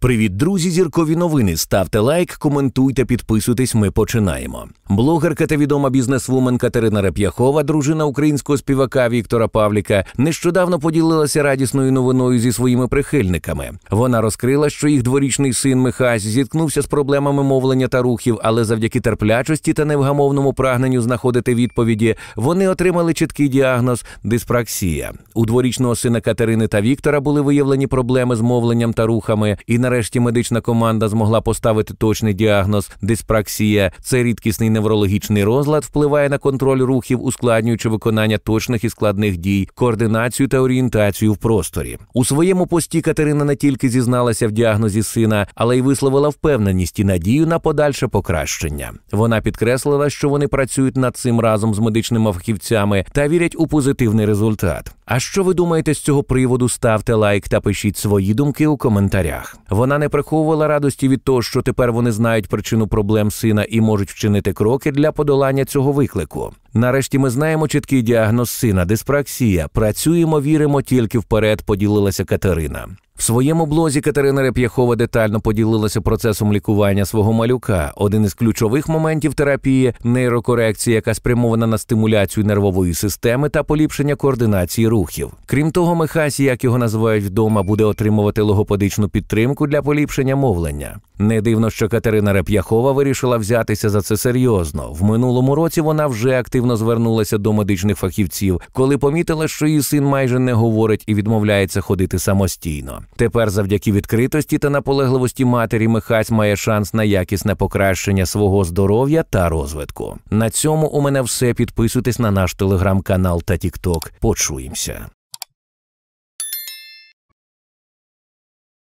Привіт, друзі! Зіркові новини. Ставте лайк, коментуйте, підписуйтесь. Ми починаємо. Блогерка та відома бізнесвумен Катерина Реп'яхова, дружина українського співака Віктора Павліка, нещодавно поділилася радісною новиною зі своїми прихильниками. Вона розкрила, що їх дворічний син Михась зіткнувся з проблемами мовлення та рухів, але завдяки терплячості та невгамовному прагненню знаходити відповіді вони отримали чіткий діагноз диспраксія. У дворічного сина Катерини та Віктора були виявлені проблеми з мовленням та рухами, і нарешті медична команда змогла поставити точний діагноз диспраксія. Це рідкісний неврологічний розлад впливає на контроль рухів, ускладнюючи виконання точних і складних дій, координацію та орієнтацію в просторі. У своєму пості Катерина не тільки зізналася в діагнозі сина, але й висловила впевненість і надію на подальше покращення. Вона підкреслила, що вони працюють над цим разом з медичними фахівцями та вірять у позитивний результат. А що ви думаєте з цього приводу? Ставте лайк та пишіть свої думки у коментарях. Вона не приховувала радості від того, що тепер вони знають причину проблем сина і можуть вчинити крок кроки для подолання цього виклику. Нарешті ми знаємо чіткий діагноз сина, диспраксія. Працюємо, віримо тільки вперед. Поділилася Катерина. В своєму блозі Катерина Реп'яхова детально поділилася процесом лікування свого малюка. Один із ключових моментів терапії нейрокорекція, яка спрямована на стимуляцію нервової системи та поліпшення координації рухів. Крім того, Михасі, як його називають вдома, буде отримувати логопедичну підтримку для поліпшення мовлення. Не дивно, що Катерина Реп'яхова вирішила взятися за це серйозно. В минулому році вона вже активно активно звернулася до медичних фахівців, коли помітила, що її син майже не говорить і відмовляється ходити самостійно. Тепер, завдяки відкритості та наполегливості матері, Михась має шанс на якісне покращення свого здоров'я та розвитку. На цьому у мене все. Підписуйтесь на наш телеграм-канал та тікток. Почуємося.